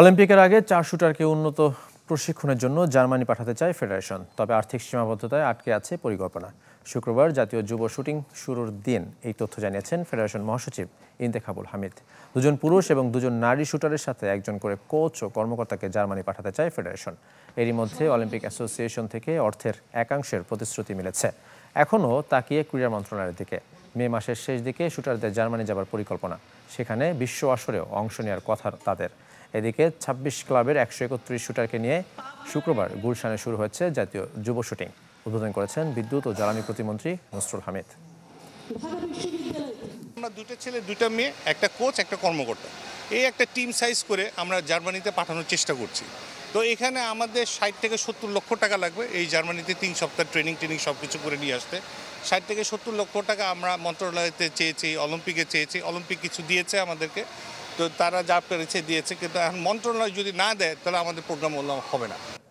অলিম্পিকের আগে চার শুটারকে উন্নত প্রশিক্ষণের জন্য জার্মানি পাঠাতে চায় ফেডারেশন তবে আর্থিক সীমাবদ্ধতায় আটকে আছে পরিকল্পনা শুক্রবার জাতীয় যুব শুটিং শুরুর দিন এই তথ্য জানিয়েছেন ফেডারেশন মহাসচিব ইন্তেখাবুল হামিদ দুজন পুরুষ এবং দুজন নারী শুটারের সাথে একজন করে কোচ ও কর্মকর্তাকে জার্মানি পাঠাতে চায় ফেডারেশন এরই মধ্যে অলিম্পিক অ্যাসোসিয়েশন থেকে অর্থের একাংশের প্রতিশ্রুতি মিলেছে এখনও তাকিয়ে ক্রীড়া মন্ত্রণালয়ের দিকে মে মাসের শেষ দিকে শুটারদের জার্মানি যাবার পরিকল্পনা সেখানে বিশ্ব আসরেও অংশ নেওয়ার কথা তাদের এদিকে ২৬ ক্লাবের একশো একত্রিশ শুটারকে নিয়ে শুক্রবার গুলশানে শুরু হয়েছে জাতীয় যুব শুটিং উদ্বোধন করেছেন বিদ্যুৎ ও জ্বালানি প্রতিমন্ত্রী নসরুল হামিদ আমরা দুটো ছেলে দুটো মেয়ে একটা কোচ একটা কর্মকর্তা এই একটা টিম সাইজ করে আমরা জার্মানিতে পাঠানোর চেষ্টা করছি তো এখানে আমাদের ষাট থেকে সত্তর লক্ষ টাকা লাগবে এই জার্মানিতে তিন সপ্তাহ ট্রেনিং ট্রেনিং সব কিছু করে নিয়ে আসতে ষাট থেকে সত্তর লক্ষ টাকা আমরা মন্ত্রণালয়তে চেয়েছি অলিম্পিকে চেয়েছি অলিম্পিক কিছু দিয়েছে আমাদেরকে তো তারা যা পেরেছে দিয়েছে কিন্তু এখন মন্ত্রণালয় যদি না দেয় তাহলে আমাদের প্রোগ্রাম হবে না